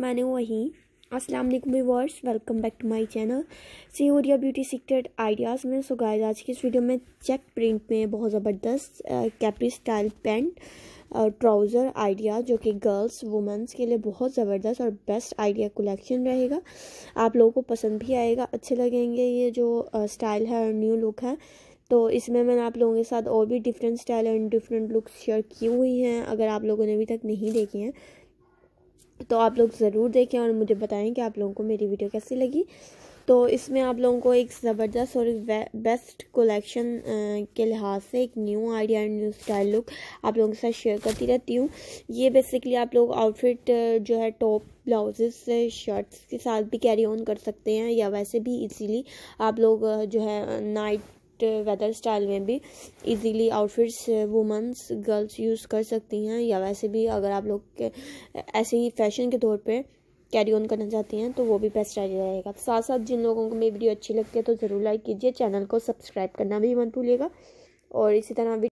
मैंने वही Aslam viewers welcome back to my channel सीहोरिया ब्यूटी सीक्रेट आइडियाज़ में सो गाइस आज की इस वीडियो में चेक प्रिंट में बहुत ज़बरदस्त कैपी स्टाइल पेंट और ट्राउज़र आइडिया जो कि गर्ल्स वुमेंस के लिए बहुत ज़बरदस्त और बेस्ट आइडिया कलेक्शन रहेगा आप लोगों को पसंद भी आएगा अच्छे लगेंगे ये जो स्टाइल है और न्यू लुक है तो इसमें मैंने आप लोगों के साथ और भी different style and different looks share की हुई हैं अगर आप लोगों ने अभी तक नहीं देखी हैं तो आप लोग ज़रूर देखें और मुझे बताएं कि आप लोगों को मेरी वीडियो कैसी लगी तो इसमें आप लोगों को एक ज़बरदस्त और बेस्ट कलेक्शन के लिहाज से एक new idea and new style look आप लोगों के साथ शेयर करती रहती हूँ ये बेसिकली आप लोग आउटफिट जो है टॉप ब्लाउजेस से शर्ट्स के साथ भी कैरी ऑन कर सकते हैं या वैसे भी इजीली आप लोग जो है नाइट वेदर स्टाइल uh, में भी easily outfits womens girls use कर सकती हैं या वैसे भी अगर आप लोग ऐसे ही फैशन के तौर पे कैरी ऑन करना चाहती हैं तो वो भी बेस्ट आइडिया रहेगा साथ साथ जिन लोगों को मेरी वीडियो अच्छी लगती है तो ज़रूर लाइक कीजिए चैनल को सब्सक्राइब करना भी मत भूलिएगा और इसी तरह